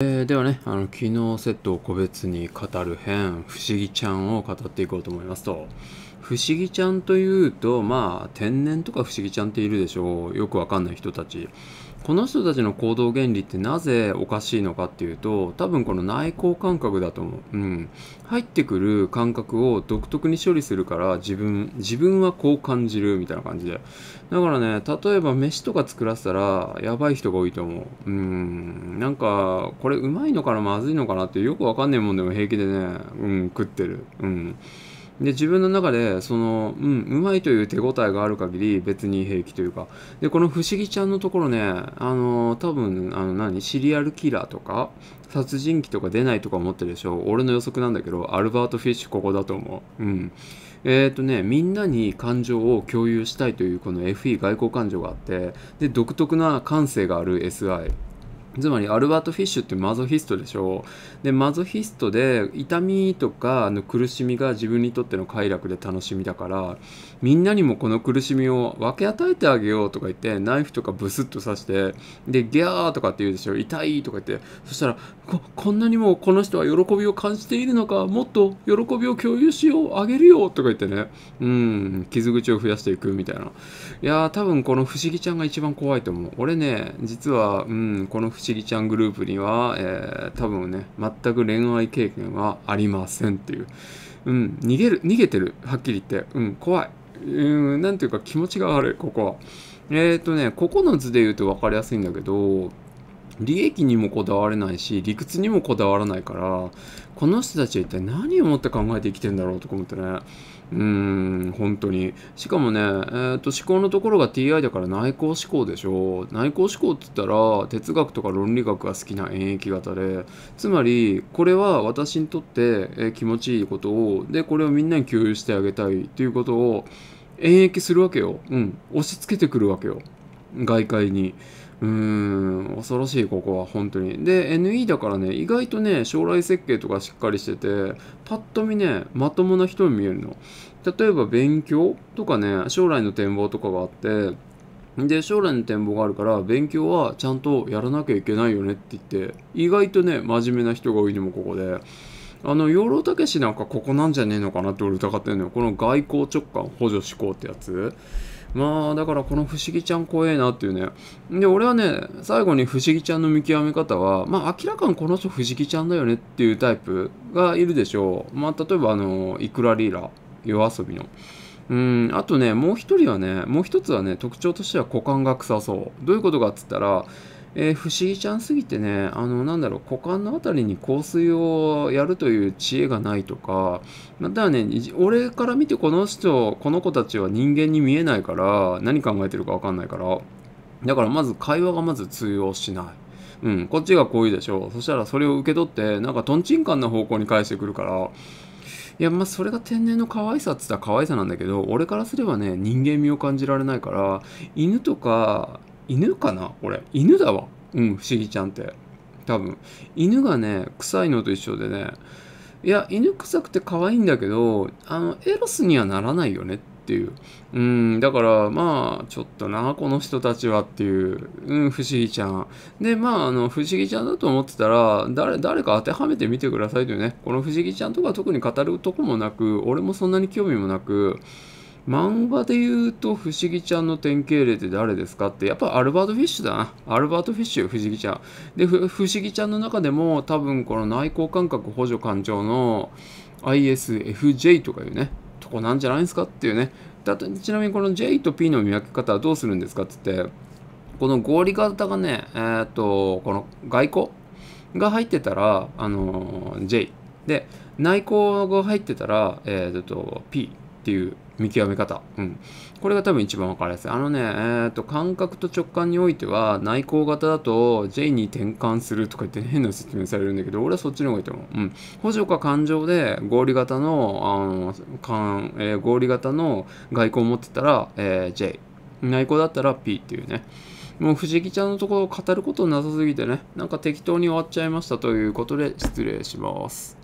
えー、ではね、あの機能セットを個別に語る編、不思議ちゃんを語っていこうと思いますと、不思議ちゃんというとまあ天然とか不思議ちゃんっているでしょうよくわかんない人たちこの人たちの行動原理ってなぜおかしいのかっていうと多分この内向感覚だと思う、うん、入ってくる感覚を独特に処理するから自分自分はこう感じるみたいな感じでだからね例えば飯とか作らせたらやばい人が多いと思ううんなんかこれうまいのかなまずいのかなってよくわかんないもんでも平気でね、うん、食ってるうんで自分の中でその、うん、うまいという手応えがある限り別に平気というかでこの不思議ちゃんのところねあの多分あの何シリアルキラーとか殺人鬼とか出ないとか思ってるでしょ俺の予測なんだけどアルバート・フィッシュここだと思ううんえっ、ー、とねみんなに感情を共有したいというこの FE 外交感情があってで独特な感性がある SI つまりアルバート・フィッシュってマゾヒストでしょでマゾヒストで痛みとかあの苦しみが自分にとっての快楽で楽しみだからみんなにもこの苦しみを分け与えてあげようとか言ってナイフとかブスッと刺してでギャーとかって言うでしょ痛いとか言ってそしたらこんなにもこの人は喜びを感じているのかもっと喜びを共有しようあげるよとか言ってねうん傷口を増やしていくみたいないや多分この不思議ちゃんが一番怖いと思う俺ね実はうんこの不思議ちりちゃんグループには、えー、多分ね、全く恋愛経験はありませんっていう。うん、逃げる、逃げてる、はっきり言って。うん、怖い。うん、んていうか気持ちが悪い、ここは。えっ、ー、とね、9つで言うと分かりやすいんだけど、利益にもこだわれないし理屈にもこだわらないからこの人たちは一体何をもって考えて生きてんだろうとか思ってね。うーん、本当に。しかもね、えーと、思考のところが TI だから内向思考でしょ。内向思考って言ったら、哲学とか論理学が好きな演疫型で、つまり、これは私にとって、えー、気持ちいいことを、で、これをみんなに共有してあげたいっていうことを、演疫するわけよ。うん。押し付けてくるわけよ。外界に。うーん、恐ろしい、ここは、本当に。で、NE だからね、意外とね、将来設計とかしっかりしてて、ぱっと見ね、まともな人に見えるの。例えば、勉強とかね、将来の展望とかがあって、で、将来の展望があるから、勉強はちゃんとやらなきゃいけないよねって言って、意外とね、真面目な人が多いのもここで、あの、養老たけしなんかここなんじゃねえのかなって俺疑ってんのよ。この外交直感補助思考ってやつ。まあ、だからこの不思議ちゃん怖えなっていうね。で、俺はね、最後に不思議ちゃんの見極め方は、まあ、明らかにこの人不思議ちゃんだよねっていうタイプがいるでしょう。まあ、例えば、あの、イクラリーラ、夜遊びの。うん、あとね、もう一人はね、もう一つはね、特徴としては股間が臭そう。どういうことかっつったら、えー、不思議ちゃんすぎてね、あの、なんだろう、股間の辺りに香水をやるという知恵がないとか、またね、俺から見てこの人、この子たちは人間に見えないから、何考えてるかわかんないから、だからまず会話がまず通用しない。うん、こっちがこういうでしょ。う。そしたらそれを受け取って、なんかとんちんかんな方向に返してくるから、いやまあそれが天然の可愛さっ言ったら可愛さなんだけど俺からすればね人間味を感じられないから犬とか犬かなこれ。犬だわ。うん、不思議ちゃんって。多分。犬がね、臭いのと一緒でね、いや、犬臭くて可愛いんだけど、あの、エロスにはならないよねっていう。うん、だからまあ、ちょっとな、この人たちはっていう、うん、不思議ちゃん。で、まあ、あの、不思議ちゃんだと思ってたら、誰、誰か当てはめてみてくださいというね、この不思議ちゃんとか特に語るとこもなく、俺もそんなに興味もなく、漫画で言うと、不思議ちゃんの典型例って誰ですかって、やっぱアルバート・フィッシュだな。アルバート・フィッシュ、不思議ちゃん。で、不思議ちゃんの中でも、多分この内向感覚補助官庁の ISFJ とかいうね、とこなんじゃないですかっていうね。だとちなみにこの J と P の見分け方はどうするんですかって言って、この合理型がね、えー、っと、この外交が入ってたら、あのー、J。で、内向が入ってたら、えー、っと、P。っていう見極め方。うん。これが多分一番分かりやすい。あのね、えっ、ー、と、感覚と直感においては、内向型だと J に転換するとか言って変な説明されるんだけど、俺はそっちの方がいいと思う。うん。補助か感情で合理型の、あの、んえー、合理型の外交を持ってたら、えー、J。内向だったら P っていうね。もう藤木ちゃんのところを語ることなさすぎてね、なんか適当に終わっちゃいましたということで失礼します。